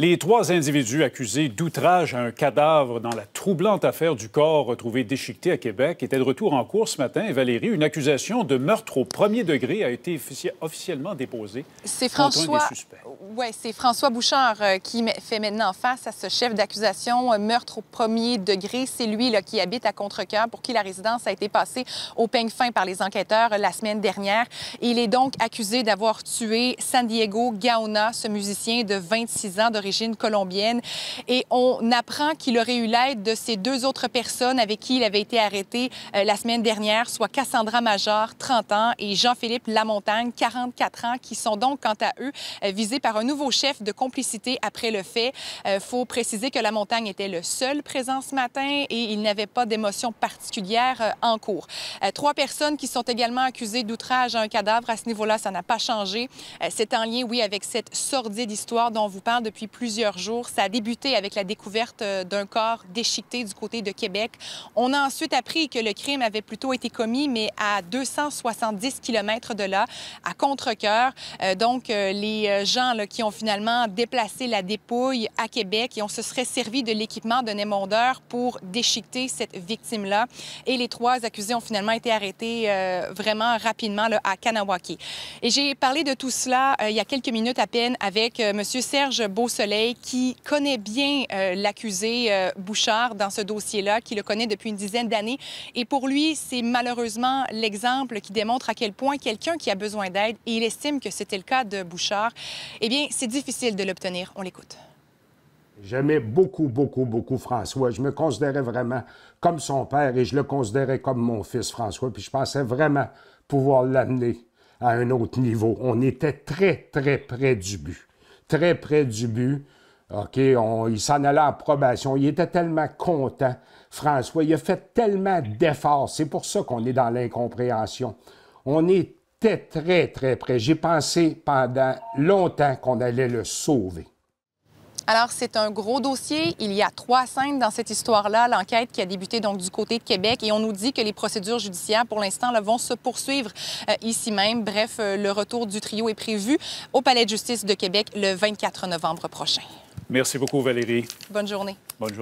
Les trois individus accusés d'outrage à un cadavre dans la troublante affaire du corps retrouvé déchiqueté à Québec étaient de retour en cours ce matin. Et Valérie, une accusation de meurtre au premier degré a été officiellement déposée. C'est François. des suspects. Oui, c'est François Bouchard euh, qui fait maintenant face à ce chef d'accusation euh, meurtre au premier degré. C'est lui là, qui habite à Contrecoeur, pour qui la résidence a été passée au peigne fin par les enquêteurs euh, la semaine dernière. Il est donc accusé d'avoir tué San Diego Gaona, ce musicien de 26 ans d'origine colombienne. Et on apprend qu'il aurait eu l'aide de ces deux autres personnes avec qui il avait été arrêté la semaine dernière, soit Cassandra Major, 30 ans, et Jean-Philippe Lamontagne, 44 ans, qui sont donc, quant à eux, visés par un nouveau chef de complicité après le fait. Il euh, faut préciser que la montagne était le seul présent ce matin et il n'avait pas d'émotion particulière euh, en cours. Euh, trois personnes qui sont également accusées d'outrage à un cadavre. À ce niveau-là, ça n'a pas changé. C'est en lien, oui, avec cette sordide histoire dont on vous parle depuis plusieurs jours. Ça a débuté avec la découverte d'un corps déchiqueté du côté de Québec. On a ensuite appris que le crime avait plutôt été commis, mais à 270 km de là, à contre donc, les gens qui ont finalement déplacé la dépouille à Québec et on se serait servi de l'équipement d'un émondeur pour déchiqueter cette victime-là. Et les trois accusés ont finalement été arrêtés euh, vraiment rapidement à Kanawaki. Et j'ai parlé de tout cela euh, il y a quelques minutes à peine avec Monsieur M. Serge Beausoleil, qui connaît bien euh, l'accusé Bouchard dans ce dossier-là, qui le connaît depuis une dizaine d'années. Et pour lui, c'est malheureusement l'exemple qui démontre à quel point quelqu'un qui a besoin d'aide, et il estime que c'était le cas de Bouchard, eh bien, c'est difficile de l'obtenir. On l'écoute. J'aimais beaucoup, beaucoup, beaucoup François. Je me considérais vraiment comme son père et je le considérais comme mon fils François. Puis je pensais vraiment pouvoir l'amener à un autre niveau. On était très, très près du but. Très près du but. OK, il s'en allait en probation. Il était tellement content, François. Il a fait tellement d'efforts. C'est pour ça qu'on est dans l'incompréhension. On est très, très près. J'ai pensé pendant longtemps qu'on allait le sauver. Alors, c'est un gros dossier. Il y a trois scènes dans cette histoire-là. L'enquête qui a débuté donc du côté de Québec et on nous dit que les procédures judiciaires pour l'instant vont se poursuivre euh, ici même. Bref, euh, le retour du trio est prévu au Palais de justice de Québec le 24 novembre prochain. Merci beaucoup, Valérie. Bonne journée. Bonne journée.